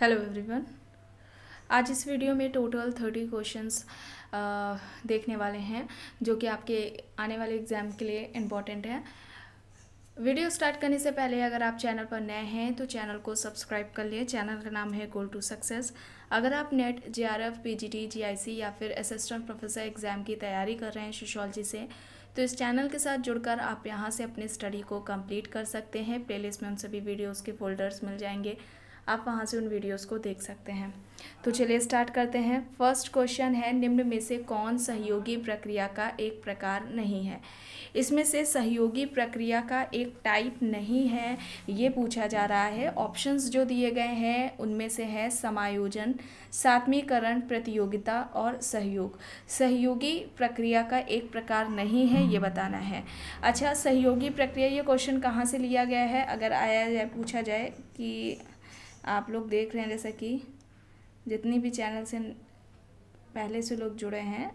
hello everyone आज इस video में टोटल थर्टी क्वेश्चंस देखने वाले हैं जो कि आपके आने वाले एग्ज़ाम के लिए इम्पॉर्टेंट है वीडियो स्टार्ट करने से पहले अगर आप चैनल पर नए हैं तो चैनल को सब्सक्राइब कर लिए चैनल का नाम है गोल टू सक्सेस अगर आप NET J R F P G T G I C या फिर असिस्टेंट प्रोफेसर एग्ज़ाम की तैयारी कर रहे हैं सोशोलॉजी से तो इस चैनल के साथ जुड़कर आप यहाँ से अपनी स्टडी को कंप्लीट कर सकते हैं प्लेलिस्ट में उन सभी वीडियोज़ के फोल्डर्स मिल जाएंगे आप वहाँ से उन वीडियोज़ को देख सकते हैं तो चलिए स्टार्ट करते हैं फर्स्ट क्वेश्चन है निम्न में से कौन सहयोगी प्रक्रिया का एक प्रकार नहीं है इसमें से सहयोगी प्रक्रिया का एक टाइप नहीं है ये पूछा जा रहा है ऑप्शंस जो दिए गए हैं उनमें से है समायोजन सातवीकरण प्रतियोगिता और सहयोग सहयोगी प्रक्रिया का एक प्रकार नहीं है ये बताना है अच्छा सहयोगी प्रक्रिया ये क्वेश्चन कहाँ से लिया गया है अगर आया जाए पूछा जाए कि आप लोग देख रहे हैं जैसा कि जितनी भी चैनल से पहले से लोग जुड़े हैं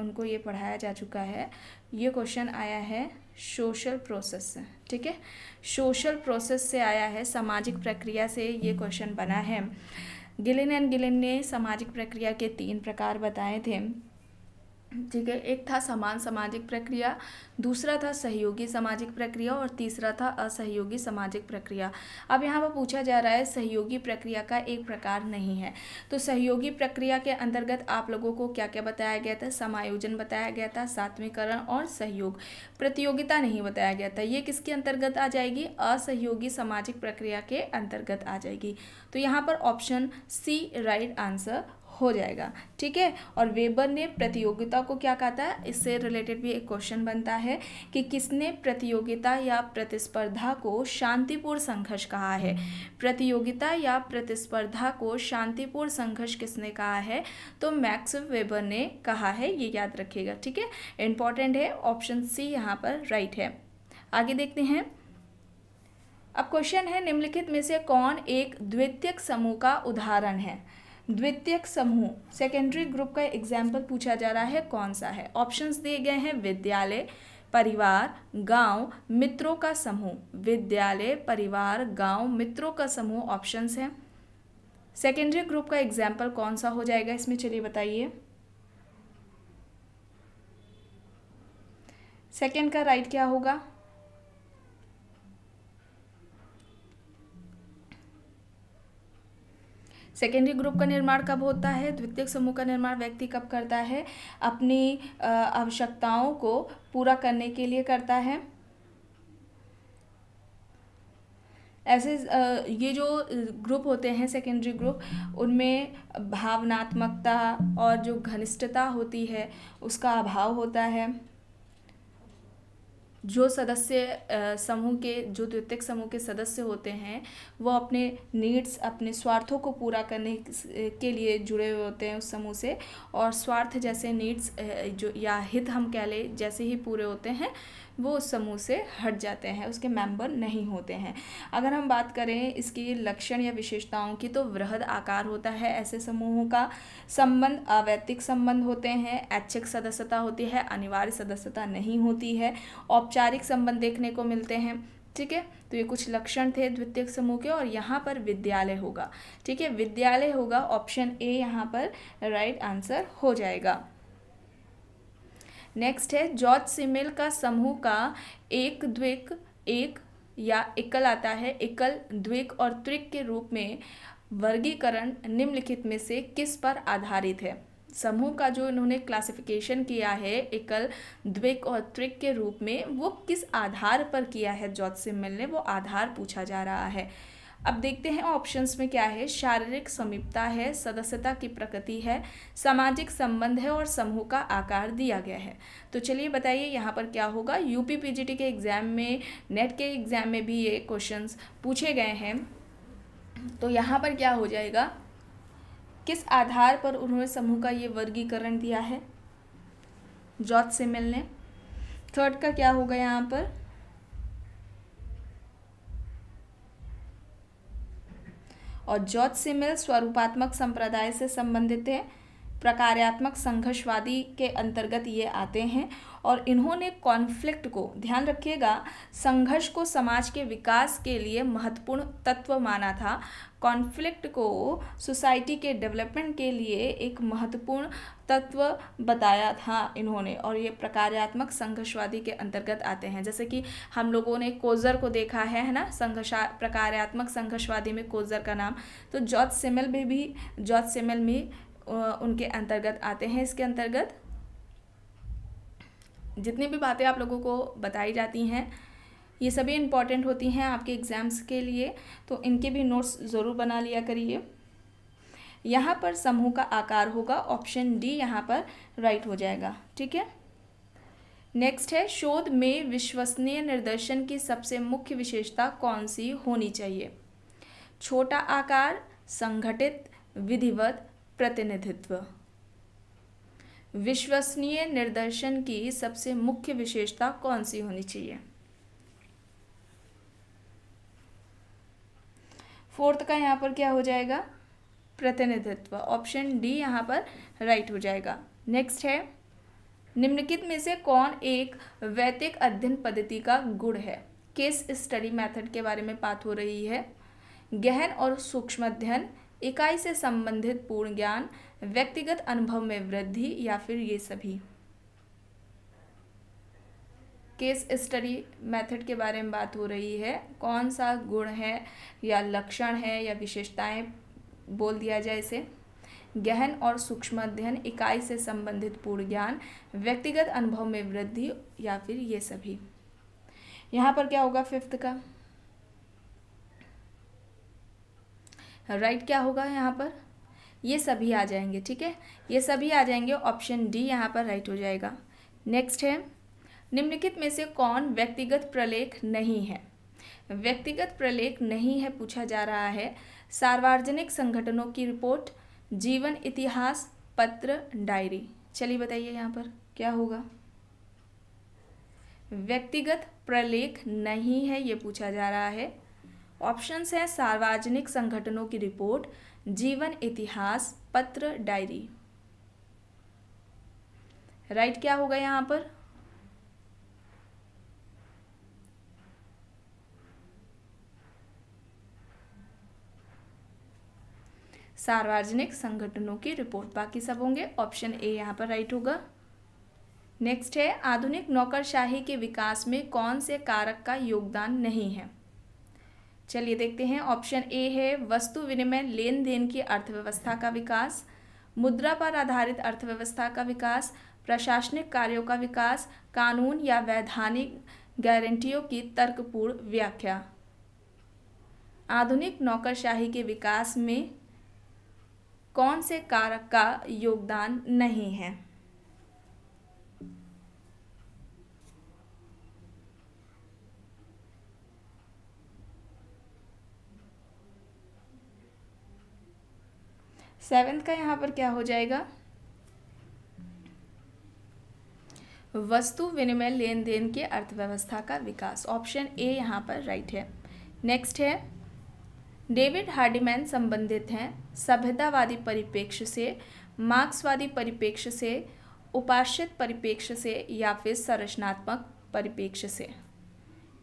उनको ये पढ़ाया जा चुका है ये क्वेश्चन आया है सोशल प्रोसेस से ठीक है सोशल प्रोसेस से आया है सामाजिक प्रक्रिया से ये क्वेश्चन बना है गिलिन एंड गिलिन ने सामाजिक प्रक्रिया के तीन प्रकार बताए थे ठीक है एक था समान सामाजिक प्रक्रिया दूसरा था सहयोगी सामाजिक प्रक्रिया और तीसरा था असहयोगी सामाजिक प्रक्रिया अब यहाँ पर पूछा जा रहा है सहयोगी प्रक्रिया का एक प्रकार नहीं है तो सहयोगी प्रक्रिया के अंतर्गत आप लोगों को क्या क्या बताया गया था समायोजन बताया गया था सात्विकरण और सहयोग प्रतियोगिता नहीं बताया गया था ये किसके अंतर्गत आ जाएगी असहयोगी सामाजिक प्रक्रिया के अंतर्गत आ जाएगी तो यहाँ पर ऑप्शन सी राइट आंसर हो जाएगा ठीक है और वेबर ने प्रतियोगिता को क्या कहता है इससे रिलेटेड भी एक क्वेश्चन बनता है कि किसने प्रतियोगिता या प्रतिस्पर्धा को शांतिपूर्ण संघर्ष कहा है प्रतियोगिता या प्रतिस्पर्धा को शांतिपूर्ण संघर्ष किसने कहा है तो मैक्स वेबर ने कहा है ये याद रखिएगा ठीक है इंपॉर्टेंट है ऑप्शन सी यहाँ पर राइट है आगे देखते हैं अब क्वेश्चन है निम्नलिखित में से कौन एक द्वितीयक समूह का उदाहरण है द्वितीयक समूह सेकेंडरी ग्रुप का एग्जाम्पल पूछा जा रहा है कौन सा है ऑप्शंस दिए गए हैं विद्यालय परिवार गांव मित्रों का समूह विद्यालय परिवार गांव मित्रों का समूह ऑप्शंस हैं सेकेंडरी ग्रुप का एग्जाम्पल कौन सा हो जाएगा इसमें चलिए बताइए सेकेंड का राइट क्या होगा सेकेंडरी ग्रुप का निर्माण कब होता है द्वितीय समूह का निर्माण व्यक्ति कब करता है अपनी आवश्यकताओं को पूरा करने के लिए करता है ऐसे ये जो ग्रुप होते हैं सेकेंडरी ग्रुप उनमें भावनात्मकता और जो घनिष्ठता होती है उसका अभाव होता है जो सदस्य समूह के जो द्वितीयक समूह के सदस्य होते हैं वो अपने नीड्स अपने स्वार्थों को पूरा करने के लिए जुड़े हुए होते हैं उस समूह से और स्वार्थ जैसे नीड्स जो या हित हम कह लें जैसे ही पूरे होते हैं वो उस समूह से हट जाते हैं उसके मेंबर नहीं होते हैं अगर हम बात करें इसकी लक्षण या विशेषताओं की तो वृहद आकार होता है ऐसे समूहों का संबंध अवैतिक संबंध होते हैं ऐच्छिक सदस्यता होती है अनिवार्य सदस्यता नहीं होती है औपचारिक संबंध देखने को मिलते हैं ठीक है तो ये कुछ लक्षण थे द्वितीय समूह के और यहाँ पर विद्यालय होगा ठीक है विद्यालय होगा ऑप्शन ए यहाँ पर राइट आंसर हो जाएगा नेक्स्ट है जॉर्ज सिमेल का समूह का एक द्विक एक या एकल आता है एकल द्विक और त्रिक के रूप में वर्गीकरण निम्नलिखित में से किस पर आधारित है समूह का जो इन्होंने क्लासिफिकेशन किया है एकल द्विक और त्रिक के रूप में वो किस आधार पर किया है जॉर्ज सिमेल ने वो आधार पूछा जा रहा है अब देखते हैं ऑप्शंस में क्या है शारीरिक समीपता है सदस्यता की प्रकृति है सामाजिक संबंध है और समूह का आकार दिया गया है तो चलिए बताइए यहाँ पर क्या होगा यूपी पीजीटी के एग्ज़ाम में नेट के एग्ज़ाम में भी ये क्वेश्चंस पूछे गए हैं तो यहाँ पर क्या हो जाएगा किस आधार पर उन्होंने समूह का ये वर्गीकरण दिया है जॉत सिमिल ने थर्ड का क्या होगा यहाँ पर और जॉर्ज सिमिल स्वरूपात्मक संप्रदाय से संबंधित है प्रकार्यात्मक संघर्षवादी के अंतर्गत ये आते हैं और इन्होंने कॉन्फ्लिक्ट को ध्यान रखिएगा संघर्ष को समाज के विकास के लिए महत्वपूर्ण तत्व माना था कॉन्फ्लिक्ट को सोसाइटी के डेवलपमेंट के लिए एक महत्वपूर्ण तत्व बताया था इन्होंने और ये प्रकार्यात्मक संघर्षवादी के अंतर्गत आते हैं जैसे कि हम लोगों ने कोजर को देखा है है ना संघर्षा प्रकार्यात्मक संघर्षवादी में कोजर का नाम तो जॉर्ज सिमल भी, भी जॉर्ज सिमल में उनके अंतर्गत आते हैं इसके अंतर्गत जितनी भी बातें आप लोगों को बताई जाती हैं ये सभी इम्पॉर्टेंट होती हैं आपके एग्ज़ाम्स के लिए तो इनके भी नोट्स ज़रूर बना लिया करिए यहाँ पर समूह का आकार होगा ऑप्शन डी यहाँ पर राइट हो जाएगा ठीक है नेक्स्ट है शोध में विश्वसनीय निर्दर्शन की सबसे मुख्य विशेषता कौन सी होनी चाहिए छोटा आकार संगठित विधिवत प्रतिनिधित्व विश्वसनीय निर्दर्शन की सबसे मुख्य विशेषता कौन सी होनी चाहिए फोर्थ का यहाँ पर क्या हो जाएगा प्रतिनिधित्व ऑप्शन डी यहाँ पर राइट हो जाएगा नेक्स्ट है निम्नलिखित में से कौन एक वैदिक अध्ययन पद्धति का गुण है केस स्टडी मेथड के बारे में बात हो रही है गहन और सूक्ष्म अध्ययन इकाई से संबंधित पूर्ण ज्ञान व्यक्तिगत अनुभव में वृद्धि या फिर ये सभी केस स्टडी मेथड के बारे में बात हो रही है कौन सा गुण है या लक्षण है या विशेषताएं बोल दिया जाए इसे गहन और सूक्ष्म अध्ययन इकाई से संबंधित पूर्ण ज्ञान व्यक्तिगत अनुभव में वृद्धि या फिर ये सभी यहाँ पर क्या होगा फिफ्थ का राइट right, क्या होगा यहाँ पर ये सभी आ जाएंगे ठीक है ये सभी आ जाएंगे ऑप्शन डी यहाँ पर राइट हो जाएगा नेक्स्ट है निम्नलिखित में से कौन व्यक्तिगत प्रलेख नहीं है व्यक्तिगत प्रलेख नहीं है पूछा जा रहा है सार्वजनिक संगठनों की रिपोर्ट जीवन इतिहास पत्र डायरी चलिए बताइए यहाँ पर क्या होगा व्यक्तिगत प्रलेख नहीं है ये पूछा जा रहा है ऑप्शंस हैं सार्वजनिक संगठनों की रिपोर्ट जीवन इतिहास पत्र डायरी राइट right, क्या होगा यहां पर सार्वजनिक संगठनों की रिपोर्ट बाकी सब होंगे ऑप्शन ए यहां पर राइट होगा नेक्स्ट है आधुनिक नौकरशाही के विकास में कौन से कारक का योगदान नहीं है चलिए देखते हैं ऑप्शन ए है वस्तु विनिमय लेन देन की अर्थव्यवस्था का विकास मुद्रा पर आधारित अर्थव्यवस्था का विकास प्रशासनिक कार्यों का विकास कानून या वैधानिक गारंटियों की तर्कपूर्ण व्याख्या आधुनिक नौकरशाही के विकास में कौन से कारक का योगदान नहीं है सेवेंथ का यहाँ पर क्या हो जाएगा वस्तु विनिमय लेन देन के अर्थव्यवस्था का विकास ऑप्शन ए यहाँ पर राइट है नेक्स्ट है डेविड हार्डीमैन संबंधित हैं सभ्यतावादी परिप्रेक्ष्य से मार्क्सवादी परिप्रेक्ष्य से उपाश्रित परिप्रेक्ष्य से या फिर संरचनात्मक परिप्रेक्ष्य से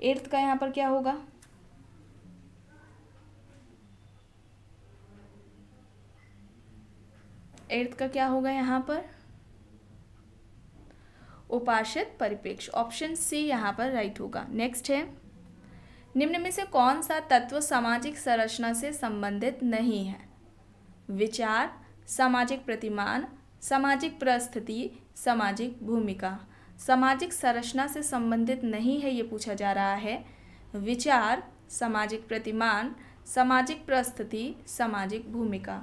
एर्थ का यहाँ पर क्या होगा एर्थ का क्या होगा यहाँ पर उपाशित परिपेक्ष ऑप्शन सी यहाँ पर राइट होगा नेक्स्ट है निम्न में से कौन सा तत्व सामाजिक संरचना से संबंधित नहीं है विचार सामाजिक प्रतिमान सामाजिक परिस्थिति सामाजिक भूमिका सामाजिक संरचना से संबंधित नहीं है ये पूछा जा रहा है विचार सामाजिक प्रतिमान सामाजिक परिस्थिति सामाजिक भूमिका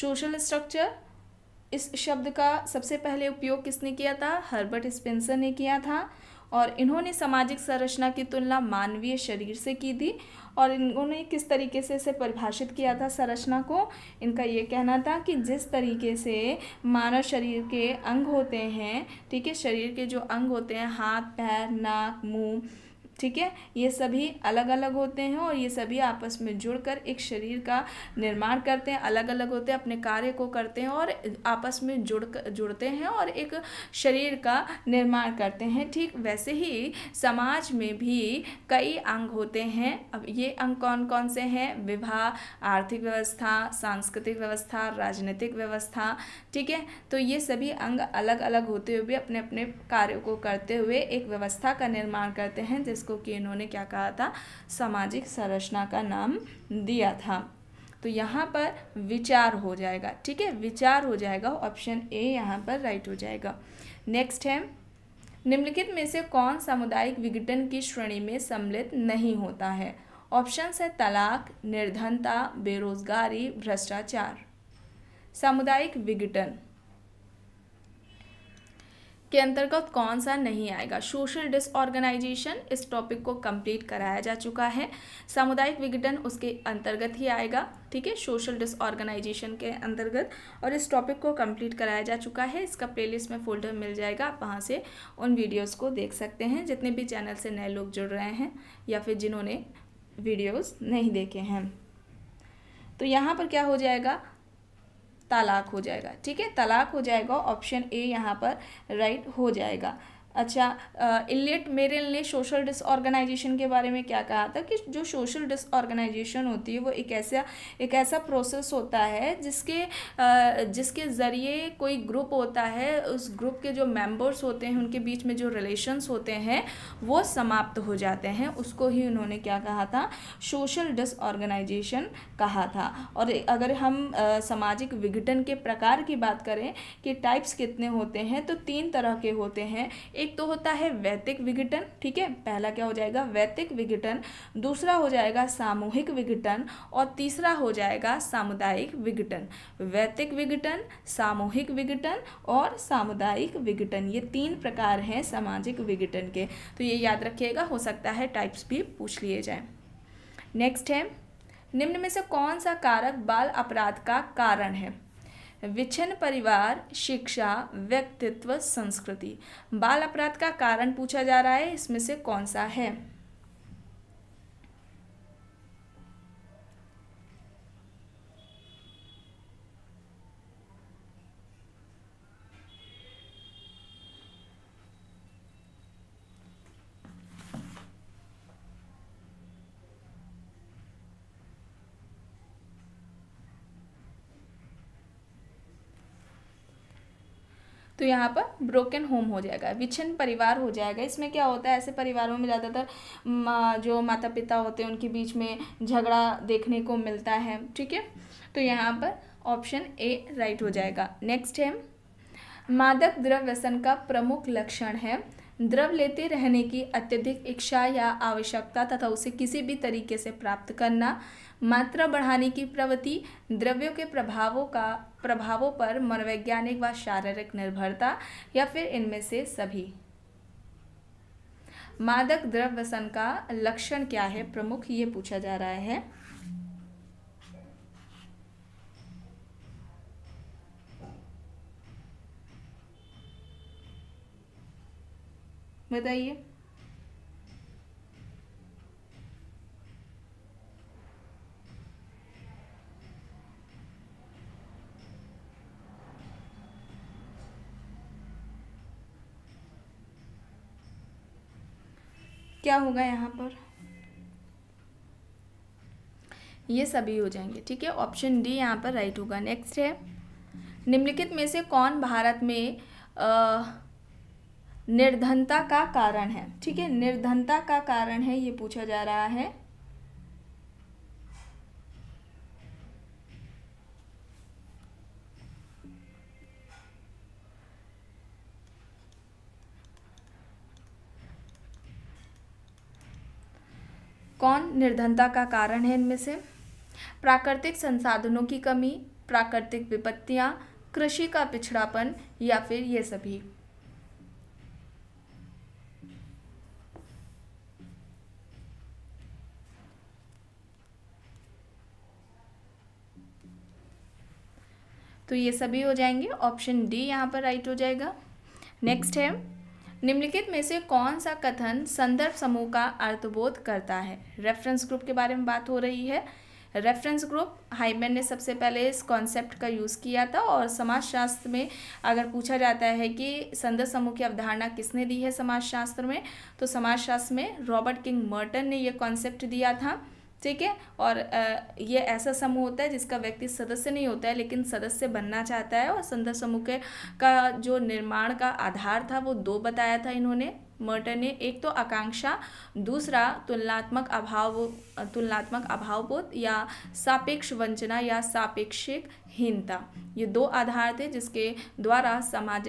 सोशल स्ट्रक्चर इस शब्द का सबसे पहले उपयोग किसने किया था हर्बर्ट स्पेंसर ने किया था और इन्होंने सामाजिक संरचना की तुलना मानवीय शरीर से की थी और इन्होंने किस तरीके से इसे परिभाषित किया था संरचना को इनका ये कहना था कि जिस तरीके से मानव शरीर के अंग होते हैं ठीक है शरीर के जो अंग होते हैं हाथ पैर नाक मुंह ठीक है ये सभी अलग अलग होते हैं और ये सभी आपस में जुड़कर एक शरीर का निर्माण करते हैं अलग अलग होते हैं अपने कार्य को करते हैं और आपस में जुड़ जुड़ते हैं और एक शरीर का निर्माण करते हैं ठीक वैसे ही समाज में भी कई अंग होते हैं अब ये अंग कौन कौन से हैं विवाह आर्थिक व्यवस्था सांस्कृतिक व्यवस्था राजनीतिक व्यवस्था ठीक है तो ये सभी अंग अलग अलग होते हुए अपने अपने कार्यों को करते हुए एक व्यवस्था का निर्माण करते हैं जिस जिसको कि इन्होंने क्या कहा था सामाजिक संरचना का नाम दिया था तो यहाँ पर विचार हो जाएगा ठीक है विचार हो जाएगा ऑप्शन ए यहाँ पर राइट हो जाएगा नेक्स्ट है निम्नलिखित में से कौन सामुदायिक विघटन की श्रेणी में सम्मिलित नहीं होता है ऑप्शन है तलाक निर्धनता बेरोजगारी भ्रष्टाचार सामुदायिक विघटन के अंतर्गत कौन सा नहीं आएगा सोशल डिसऑर्गेनाइजेशन इस टॉपिक को कंप्लीट कराया जा चुका है सामुदायिक विघटन उसके अंतर्गत ही आएगा ठीक है सोशल डिसऑर्गेनाइजेशन के अंतर्गत और इस टॉपिक को कंप्लीट कराया जा चुका है इसका प्लेलिस्ट में फोल्डर मिल जाएगा आप वहाँ से उन वीडियोस को देख सकते हैं जितने भी चैनल से नए लोग जुड़ रहे हैं या फिर जिन्होंने वीडियोज़ नहीं देखे हैं तो यहाँ पर क्या हो जाएगा तलाक हो जाएगा ठीक है तलाक हो जाएगा ऑप्शन ए यहाँ पर राइट हो जाएगा अच्छा इलेट मेरे ने सोशल डिसऑर्गेनाइजेशन के बारे में क्या कहा था कि जो सोशल डिसऑर्गेनाइजेशन होती है वो एक ऐसा एक ऐसा प्रोसेस होता है जिसके जिसके ज़रिए कोई ग्रुप होता है उस ग्रुप के जो मेंबर्स होते हैं उनके बीच में जो रिलेशंस होते हैं वो समाप्त हो जाते हैं उसको ही उन्होंने क्या कहा था सोशल डिसऑर्गेनाइजेशन कहा था और अगर हम सामाजिक विघटन के प्रकार की बात करें कि टाइप्स कितने होते हैं तो तीन तरह के होते हैं एक तो होता है वैतिक विघटन ठीक है पहला क्या हो जाएगा वैतिक विघटन दूसरा हो जाएगा सामूहिक विघटन और तीसरा हो जाएगा सामुदायिक विघटन वैतिक विघटन सामूहिक विघटन और सामुदायिक विघटन ये तीन प्रकार हैं सामाजिक विघटन के तो ये याद रखिएगा हो सकता है टाइप्स भी पूछ लिए जाए नेक्स्ट है निम्न में से कौन सा कारक बाल अपराध का कारण है विच्छिन्न परिवार शिक्षा व्यक्तित्व संस्कृति बाल अपराध का कारण पूछा जा रहा है इसमें से कौन सा है तो यहाँ पर ब्रोकन होम हो जाएगा विच्छिन्न परिवार हो जाएगा इसमें क्या होता है ऐसे परिवारों में ज़्यादातर जो माता पिता होते हैं उनके बीच में झगड़ा देखने को मिलता है ठीक है तो यहाँ पर ऑप्शन ए राइट हो जाएगा नेक्स्ट है मादक द्रव व्यसन का प्रमुख लक्षण है द्रव लेते रहने की अत्यधिक इच्छा या आवश्यकता तथा उसे किसी भी तरीके से प्राप्त करना मात्रा बढ़ाने की प्रवृत्ति द्रव्यों के प्रभावों का प्रभावों पर मनोवैज्ञानिक व शारीरिक निर्भरता या फिर इनमें से सभी मादक द्रव्य व्यसन का लक्षण क्या है प्रमुख ये पूछा जा रहा है बताइए क्या होगा यहाँ पर ये सभी हो जाएंगे ठीक है ऑप्शन डी यहाँ पर राइट होगा नेक्स्ट है निम्नलिखित में से कौन भारत में आ, निर्धनता का कारण है ठीक है निर्धनता का कारण है ये पूछा जा रहा है कौन निर्धनता का कारण है इनमें से प्राकृतिक संसाधनों की कमी प्राकृतिक विपत्तियां कृषि का पिछड़ापन या फिर ये सभी तो ये सभी हो जाएंगे ऑप्शन डी यहाँ पर राइट हो जाएगा नेक्स्ट है निम्नलिखित में से कौन सा कथन संदर्भ समूह का अर्थबोध करता है रेफरेंस ग्रुप के बारे में बात हो रही है रेफरेंस ग्रुप हाईमैन ने सबसे पहले इस कॉन्सेप्ट का यूज़ किया था और समाजशास्त्र में अगर पूछा जाता है कि संदर्भ समूह की अवधारणा किसने दी है समाजशास्त्र में तो समाजशास्त्र में रॉबर्ट किंग मर्टन ने यह कॉन्सेप्ट दिया था ठीक है और ये ऐसा समूह होता है जिसका व्यक्ति सदस्य नहीं होता है लेकिन सदस्य बनना चाहता है और संदर्भ समूह के का जो निर्माण का आधार था वो दो बताया था इन्होंने मर्टन ने एक तो आकांक्षा दूसरा तुलनात्मक अभाव तुलनात्मक अभावबोध या सापेक्ष वंचना या सापेक्षिक हीनता ये दो आधार थे जिसके द्वारा समाज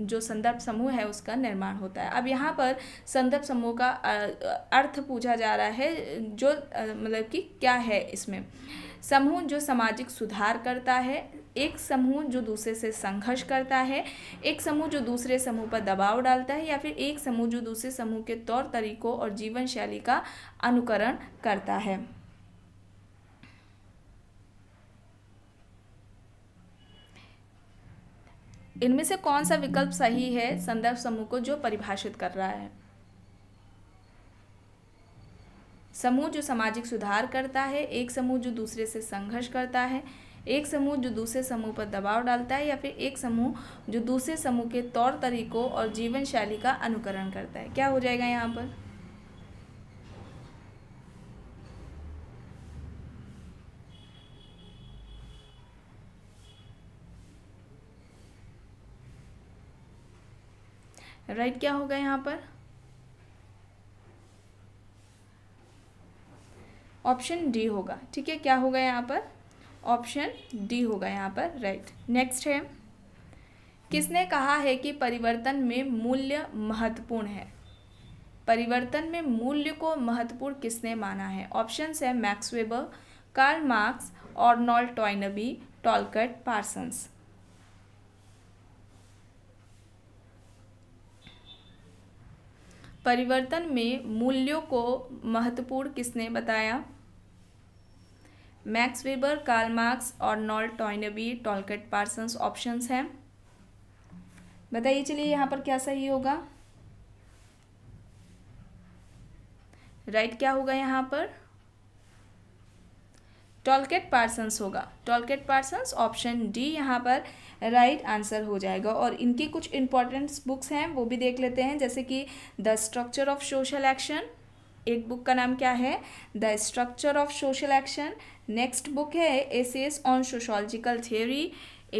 जो संदर्भ समूह है उसका निर्माण होता है अब यहाँ पर संदर्भ समूह का अर्थ पूछा जा रहा है जो मतलब कि क्या है इसमें समूह जो सामाजिक सुधार करता है एक समूह जो दूसरे से संघर्ष करता है एक समूह जो दूसरे समूह पर दबाव डालता है या फिर एक समूह जो दूसरे समूह के तौर तरीकों और जीवन शैली का अनुकरण करता है इनमें से कौन सा विकल्प सही है संदर्भ समूह को जो परिभाषित कर रहा है समूह जो सामाजिक सुधार करता है एक समूह जो दूसरे से संघर्ष करता है एक समूह जो दूसरे समूह पर दबाव डालता है या फिर एक समूह जो दूसरे समूह के तौर तरीकों और जीवन शैली का अनुकरण करता है क्या हो जाएगा यहाँ पर राइट right, क्या होगा यहाँ पर ऑप्शन डी होगा ठीक है क्या होगा यहाँ पर ऑप्शन डी होगा यहाँ पर राइट नेक्स्ट है किसने कहा है कि परिवर्तन में मूल्य महत्वपूर्ण है परिवर्तन में मूल्य को महत्वपूर्ण किसने माना है ऑप्शंस है Max Weber Karl Marx Arnold Toynbee Talcott Parsons परिवर्तन में मूल्यों को महत्वपूर्ण किसने बताया Max Weber Karl Marx Arnold Toynbee Talcott Parsons options हैं बताइए चलिए यहाँ पर क्या सही होगा राइट right क्या होगा यहाँ पर टॉलकेट पार्सन्स होगा टॉलकेट पार्सन्स ऑप्शन डी यहाँ पर राइट right आंसर हो जाएगा और इनकी कुछ इंपॉर्टेंट बुक्स हैं वो भी देख लेते हैं जैसे कि the structure of social action एक बुक का नाम क्या है the structure of social action next book है essays on sociological theory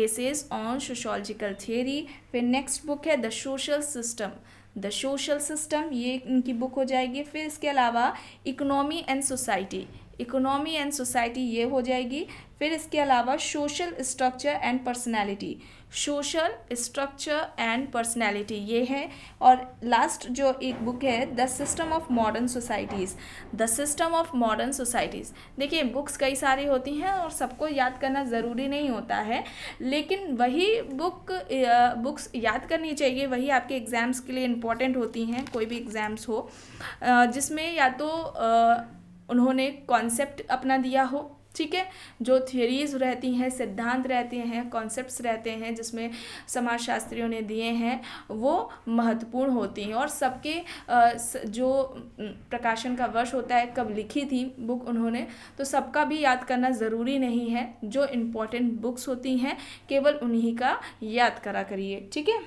essays on sociological theory फिर नेक्स्ट बुक है the social system the social system ये इनकी बुक हो जाएगी फिर इसके अलावा economy and society economy and society ये हो जाएगी फिर इसके अलावा social structure and personality social structure and personality ये है और लास्ट जो एक बुक है the system of modern societies the system of modern societies देखिए बुक्स कई सारी होती हैं और सबको याद करना ज़रूरी नहीं होता है लेकिन वही बुक बुक्स याद करनी चाहिए वही आपके एग्ज़ाम्स के लिए इम्पॉर्टेंट होती हैं कोई भी एग्ज़ाम्स हो जिसमें या तो उन्होंने कॉन्सेप्ट अपना दिया हो ठीक है जो थियोरीज रहती हैं सिद्धांत रहते हैं कॉन्सेप्ट्स रहते हैं जिसमें समाजशास्त्रियों ने दिए हैं वो महत्वपूर्ण होती हैं और सबके जो प्रकाशन का वर्ष होता है कब लिखी थी बुक उन्होंने तो सबका भी याद करना ज़रूरी नहीं है जो इम्पोर्टेंट बुक्स होती हैं केवल उन्हीं का याद करा करिए ठीक है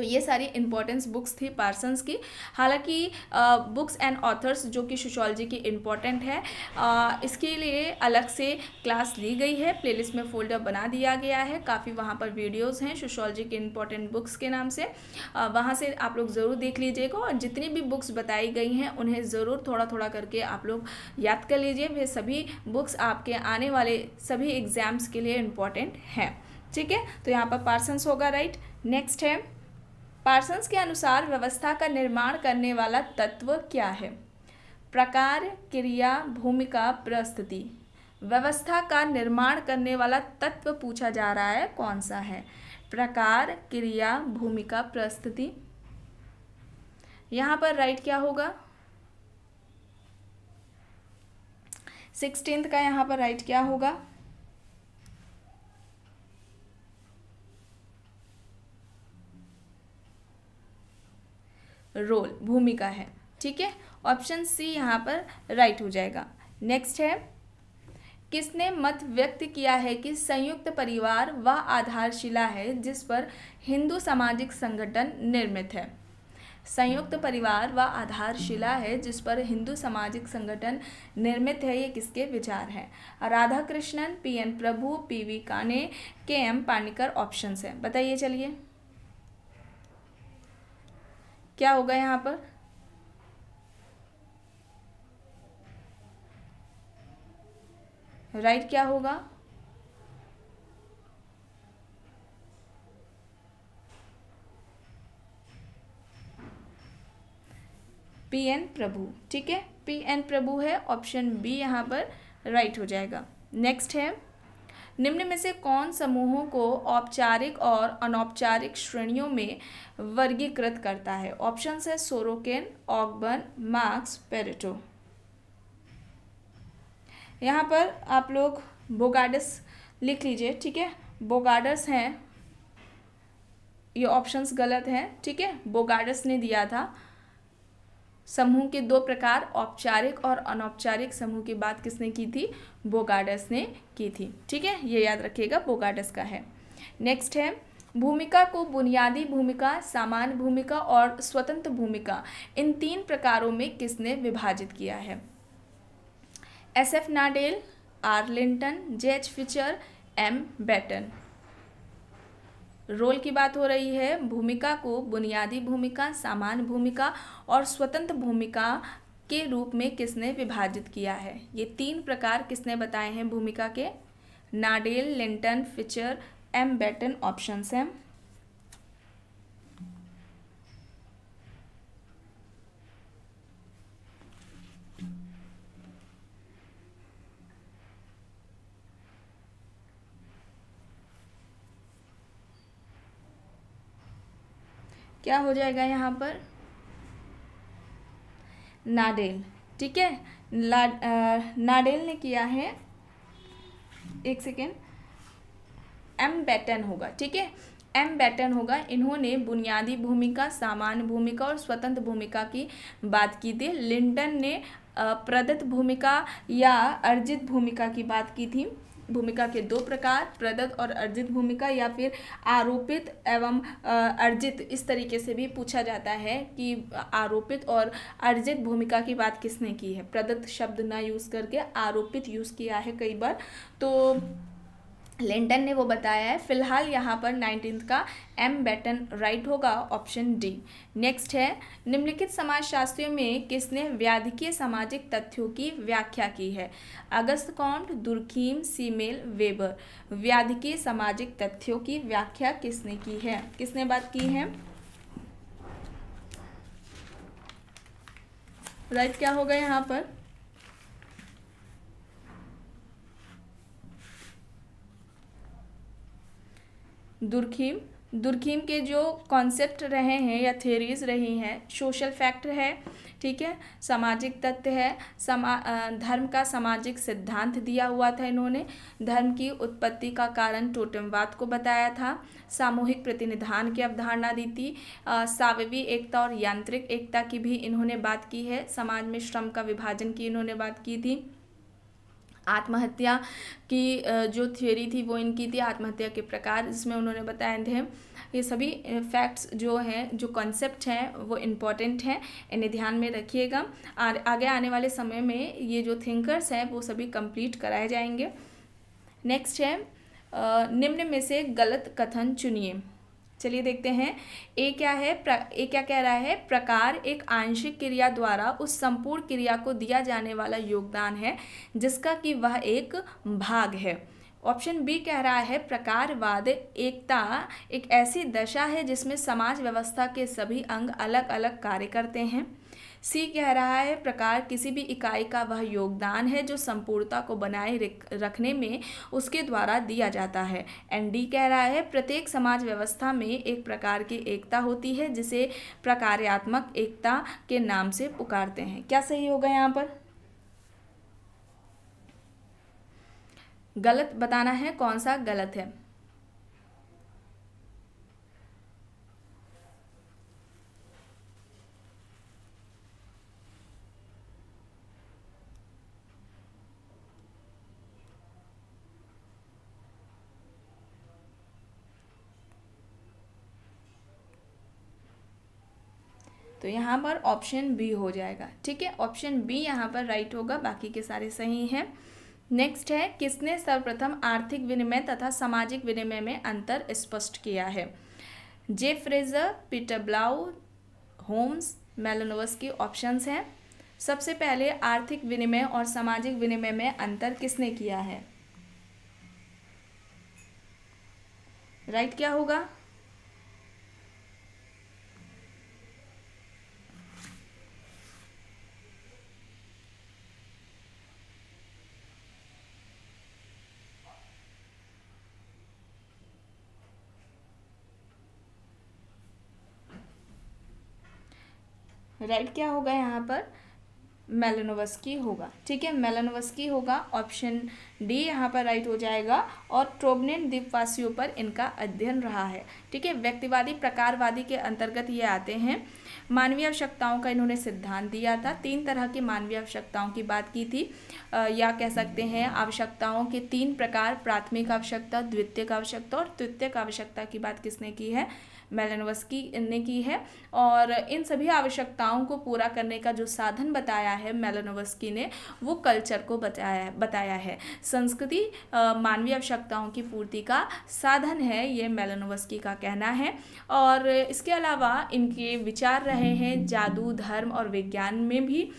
तो ये सारी इंपॉर्टेंस बुक्स थी पार्सन्स की हालांकि बुक्स एंड ऑथर्स जो कि सोशोलॉजी की इंपॉर्टेंट है आ, इसके लिए अलग से क्लास ली गई है प्लेलिस्ट में फोल्डर बना दिया गया है काफ़ी वहाँ पर वीडियोस हैं सोशोलॉजी के इम्पॉर्टेंट बुक्स के नाम से आ, वहाँ से आप लोग ज़रूर देख लीजिएगा और जितनी भी बुक्स बताई गई हैं उन्हें ज़रूर थोड़ा थोड़ा करके आप लोग याद कर लीजिए वे सभी बुक्स आपके आने वाले सभी एग्ज़ाम्स के लिए इम्पॉर्टेंट हैं ठीक है तो यहाँ पर पार्सन्स होगा राइट नेक्स्ट है पार्सन्स के अनुसार व्यवस्था का निर्माण करने वाला तत्व क्या है प्रकार क्रिया भूमिका प्रस्तुति व्यवस्था का निर्माण करने वाला तत्व पूछा जा रहा है कौन सा है प्रकार क्रिया भूमिका प्रस्तुति यहाँ पर राइट क्या होगा सिक्सटींथ का यहाँ पर राइट क्या होगा रोल भूमिका है ठीक है ऑप्शन सी यहाँ पर राइट right हो जाएगा नेक्स्ट है किसने मत व्यक्त किया है कि संयुक्त परिवार वह आधारशिला है जिस पर हिंदू सामाजिक संगठन निर्मित है संयुक्त परिवार व आधारशिला है जिस पर हिंदू सामाजिक संगठन निर्मित है ये किसके विचार हैं Radhakrishnan P N Prabhu P V Kane K M पानिकर options हैं बताइए चलिए क्या होगा यहाँ पर राइट right क्या होगा पी एन प्रभु ठीक है पी एन प्रभु है ऑप्शन बी यहाँ पर राइट right हो जाएगा नेक्स्ट है निम्न में से कौन समूहों को औपचारिक और अनौपचारिक श्रेणियों में वर्गीकृत करता है ऑप्शन है सोरोकेन ऑगबन मार्क्स पेरेटो यहाँ पर आप लोग बोगाडस लिख लीजिए ठीक है बोगाडस हैं ये ऑप्शंस गलत हैं ठीक है बोगाडस ने दिया था समूह के दो प्रकार औपचारिक और अनौपचारिक समूह की बात किसने की थी बोगाडस ने की थी ठीक है ये याद रखिएगा बोगाडस का है नेक्स्ट है भूमिका को बुनियादी भूमिका सामान्य भूमिका और स्वतंत्र भूमिका इन तीन प्रकारों में किसने विभाजित किया है S F Nadel R Linton J H Fichter M Banton role की बात हो रही है भूमिका को बुनियादी भूमिका सामान्य भूमिका और स्वतंत्र भूमिका के रूप में किसने विभाजित किया है ये तीन प्रकार किसने बताए हैं भूमिका के Nadel Linton Fichter M Banton option हैं क्या हो जाएगा यहाँ पर नाडेल ठीक है नाडेल ने किया है एक सेकेंड एम बैटन होगा ठीक है एम बैटन होगा इन्होंने बुनियादी भूमिका सामान्य भूमिका और स्वतंत्र भूमिका की बात की थी लिंटन ने प्रदत्त भूमिका या अर्जित भूमिका की बात की थी भूमिका के दो प्रकार प्रदत्त और अर्जित भूमिका या फिर आरोपित एवं अर्जित इस तरीके से भी पूछा जाता है कि आरोपित और अर्जित भूमिका की बात किसने की है प्रदत्त शब्द ना यूज़ करके आरोपित यूज़ किया है कई बार तो लिंटन ने वो बताया है फिलहाल यहाँ पर नाइनटीन का एम बैटन राइट होगा ऑप्शन डी नेक्स्ट है निम्नलिखित समाजशास्त्रियों में किसने व्याधिकीय सामाजिक तथ्यों की व्याख्या की है अगस्त कॉन्ट दुर्खीम सीमेल वेबर व्याधिकीय सामाजिक तथ्यों की व्याख्या किसने की है किसने बात की है राइट क्या होगा यहाँ पर दुर्खीम दुर्खीम के जो कॉन्सेप्ट रहे हैं या थेरीज रही हैं सोशल फैक्टर है ठीक है सामाजिक तत्व है समा धर्म का सामाजिक सिद्धांत दिया हुआ था इन्होंने धर्म की उत्पत्ति का कारण टोटमवाद को बताया था सामूहिक प्रतिनिधान की अवधारणा दी थी सावी एकता और यांत्रिक एकता की भी इन्होंने बात की है समाज में श्रम का विभाजन की इन्होंने बात की थी आत्महत्या की जो थियोरी थी वो इनकी थी आत्महत्या के प्रकार जिसमें उन्होंने बताए थे ये सभी फैक्ट्स जो हैं जो कॉन्सेप्ट हैं वो इम्पॉर्टेंट हैं इन्हें ध्यान में रखिएगा और आगे आने वाले समय में ये जो थिंकर्स हैं वो सभी कंप्लीट कराए जाएंगे नेक्स्ट है निम्न में से गलत कथन चुनिए चलिए देखते हैं ए क्या है प्र, ए क्या कह रहा है प्रकार एक आंशिक क्रिया द्वारा उस संपूर्ण क्रिया को दिया जाने वाला योगदान है जिसका कि वह एक भाग है ऑप्शन बी कह रहा है प्रकारवाद एकता एक ऐसी दशा है जिसमें समाज व्यवस्था के सभी अंग अलग अलग कार्य करते हैं सी कह रहा है प्रकार किसी भी इकाई का वह योगदान है जो संपूर्णता को बनाए रखने में उसके द्वारा दिया जाता है एंड डी कह रहा है प्रत्येक समाज व्यवस्था में एक प्रकार की एकता होती है जिसे प्रकार्यात्मक एकता के नाम से पुकारते हैं क्या सही होगा यहाँ पर गलत बताना है कौन सा गलत है तो यहाँ पर ऑप्शन बी हो जाएगा ठीक है ऑप्शन बी यहाँ पर राइट होगा बाकी के सारे सही हैं नेक्स्ट है किसने सर्वप्रथम आर्थिक विनिमय तथा सामाजिक विनिमय में अंतर स्पष्ट किया है J Frazer Peter Blau Homans Malinowski की ऑप्शंस हैं सबसे पहले आर्थिक विनिमय और सामाजिक विनिमय में अंतर किसने किया है राइट right, क्या होगा राइट क्या होगा यहाँ पर मेलानोवस्की होगा ठीक है मेलानोवस्की होगा ऑप्शन डी यहाँ पर राइट हो जाएगा और ट्रोबनेन द्वीपवासियों पर इनका अध्ययन रहा है ठीक है व्यक्तिवादी प्रकारवादी के अंतर्गत ये आते हैं मानवीय आवश्यकताओं का इन्होंने सिद्धांत दिया था तीन तरह की मानवीय आवश्यकताओं की बात की थी आ, या कह सकते हैं आवश्यकताओं के तीन प्रकार प्राथमिक आवश्यकता द्वितीय आवश्यकता और तृतीय आवश्यकता की बात किसने की है मेलनवस्की ने की है और इन सभी आवश्यकताओं को पूरा करने का जो साधन बताया है मेलनवस्की ने वो कल्चर को बताया बताया है संस्कृति मानवीय आवश्यकताओं की पूर्ति का साधन है ये मेलनवस्की का कहना है और इसके अलावा इनके विचार रहे हैं जादू धर्म और विज्ञान में भी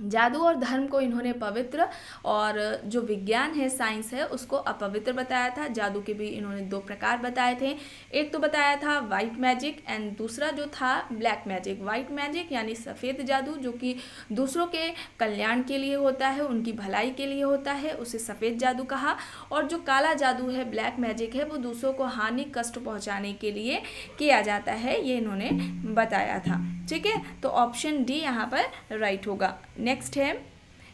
जादू और धर्म को इन्होंने पवित्र और जो विज्ञान है साइंस है उसको अपवित्र बताया था जादू के भी इन्होंने दो प्रकार बताए थे एक तो बताया था वाइट मैजिक एंड दूसरा जो था ब्लैक मैजिक वाइट मैजिक यानी सफ़ेद जादू जो कि दूसरों के कल्याण के लिए होता है उनकी भलाई के लिए होता है उसे सफ़ेद जादू कहा और जो काला जादू है ब्लैक मैजिक है वो दूसरों को हानि कष्ट पहुँचाने के लिए किया जाता है ये इन्होंने बताया था ठीक है तो ऑप्शन डी यहाँ पर राइट होगा नेक्स्ट है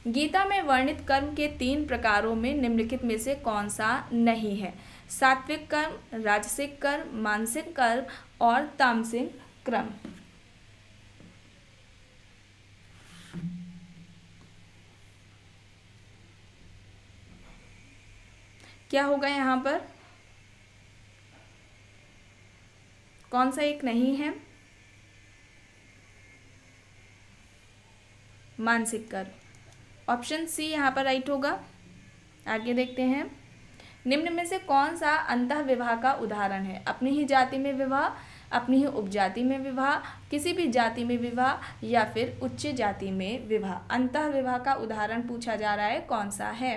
गीता में वर्णित कर्म के तीन प्रकारों में निम्नलिखित में से कौन सा नहीं है सात्विक कर्म राजसिक कर्म मानसिक कर्म और तामसिक क्रम क्या होगा यहाँ पर कौन सा एक नहीं है मानसिक कर ऑप्शन सी यहाँ पर राइट होगा आगे देखते हैं निम्न में से कौन सा अंत विवाह का उदाहरण है अपनी ही जाति में विवाह अपनी ही उपजाति में विवाह किसी भी जाति में विवाह या फिर उच्च जाति में विवाह अंत विवाह का उदाहरण पूछा जा रहा है कौन सा है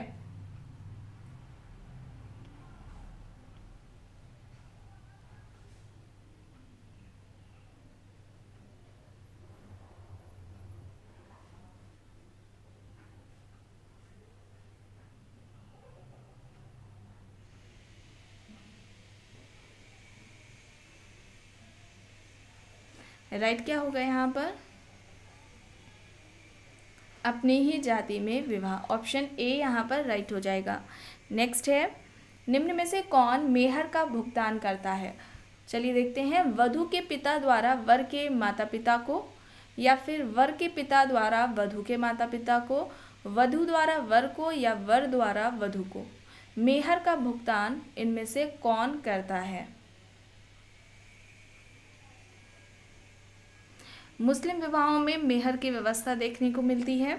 राइट क्या होगा यहाँ पर अपनी ही जाति में विवाह ऑप्शन ए यहाँ पर राइट हो जाएगा नेक्स्ट है निम्न में से कौन मेहर का भुगतान करता है चलिए देखते हैं वधु के पिता द्वारा वर के माता पिता को या फिर वर के पिता द्वारा वधु के माता पिता को वधु द्वारा वर को या वर द्वारा वधु को मेहर का भुगतान इनमें से कौन करता है मुस्लिम विवाहों में मेहर की व्यवस्था देखने को मिलती है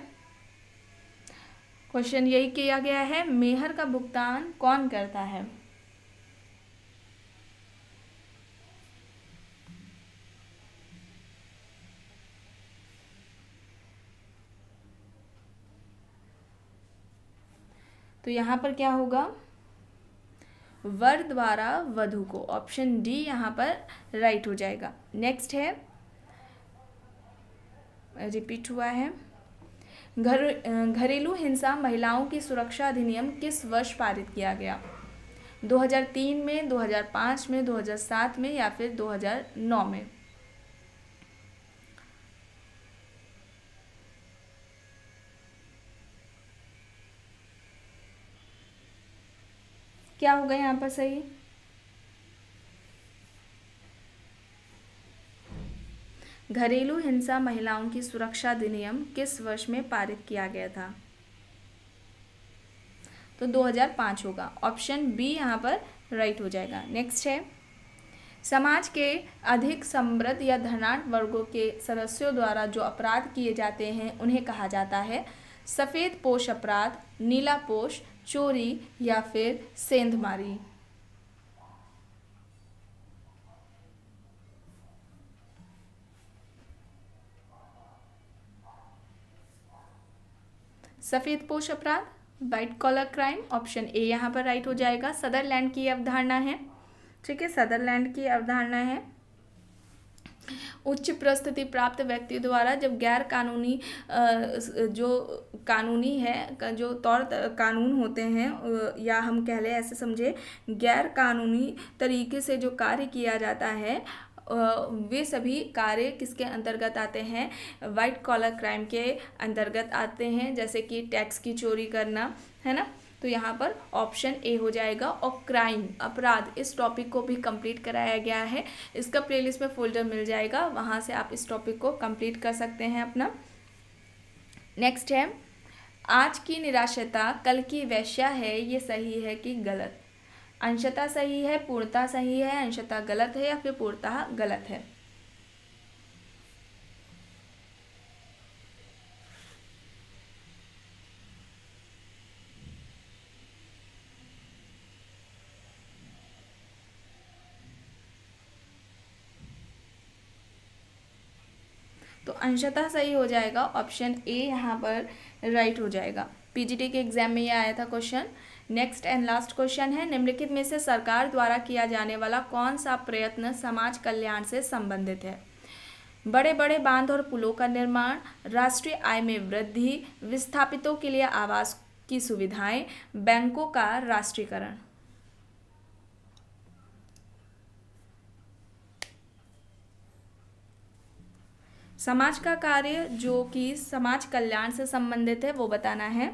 क्वेश्चन यही किया गया है मेहर का भुगतान कौन करता है तो यहां पर क्या होगा वर द्वारा वधु को ऑप्शन डी यहां पर राइट हो जाएगा नेक्स्ट है रिपीट हुआ है घर घरेलू हिंसा महिलाओं की सुरक्षा अधिनियम किस वर्ष पारित किया गया 2003 में 2005 में 2007 में या फिर 2009 में क्या होगा यहाँ पर सही घरेलू हिंसा महिलाओं की सुरक्षा अधिनियम किस वर्ष में पारित किया गया था तो 2005 होगा ऑप्शन बी यहाँ पर राइट हो जाएगा नेक्स्ट है समाज के अधिक समृद्ध या धनाढ़ वर्गों के सदस्यों द्वारा जो अपराध किए जाते हैं उन्हें कहा जाता है सफ़ेद पोष अपराध नीला पोष चोरी या फिर सेंधमारी सफ़ेद पोष अपराध white collar crime option A यहाँ पर राइट हो जाएगा सदरलैंड की अवधारणा है ठीक है सदरलैंड की अवधारणा है उच्च प्रस्तुति प्राप्त व्यक्ति द्वारा जब गैर कानूनी जो कानूनी है जो तौर कानून होते हैं या हम कह लें ऐसे समझे गैर कानूनी तरीके से जो कार्य किया जाता है वे सभी कार्य किसके अंतर्गत आते हैं वाइट कॉलर क्राइम के अंतर्गत आते हैं जैसे कि टैक्स की चोरी करना है ना तो यहाँ पर ऑप्शन ए हो जाएगा और क्राइम अपराध इस टॉपिक को भी कंप्लीट कराया गया है इसका प्लेलिस्ट में फोल्डर मिल जाएगा वहाँ से आप इस टॉपिक को कंप्लीट कर सकते हैं अपना नेक्स्ट है आज की निराशता कल की वैश्या है ये सही है कि गलत अंशता सही है पूर्णता सही है अंशता गलत है या फिर पूर्णता गलत है तो अंशता सही हो जाएगा ऑप्शन ए यहाँ पर राइट हो जाएगा पीजीटी के एग्जाम में ये आया था question next and last question है निम्नलिखित में से सरकार द्वारा किया जाने वाला कौन सा प्रयत्न समाज कल्याण से संबंधित है बड़े बड़े बांध और पुलों का निर्माण राष्ट्रीय आय में वृद्धि विस्थापितों के लिए आवास की सुविधाएं बैंकों का राष्ट्रीयकरण समाज का कार्य जो कि समाज कल्याण से संबंधित है वो बताना है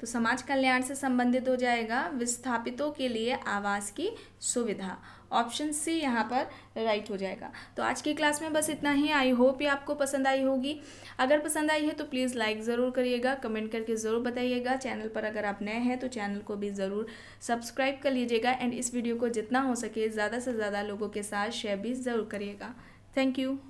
तो समाज कल्याण से संबंधित हो जाएगा विस्थापितों के लिए आवास की सुविधा ऑप्शन सी यहाँ पर राइट हो जाएगा तो आज की क्लास में बस इतना ही आई होप ये आपको पसंद आई होगी अगर पसंद आई है तो प्लीज़ लाइक ज़रूर करिएगा कमेंट करके ज़रूर बताइएगा चैनल पर अगर आप नए हैं तो चैनल को भी ज़रूर सब्सक्राइब कर लीजिएगा एंड इस वीडियो को जितना हो सके ज़्यादा से ज़्यादा लोगों के साथ शेयर भी ज़रूर करिएगा थैंक यू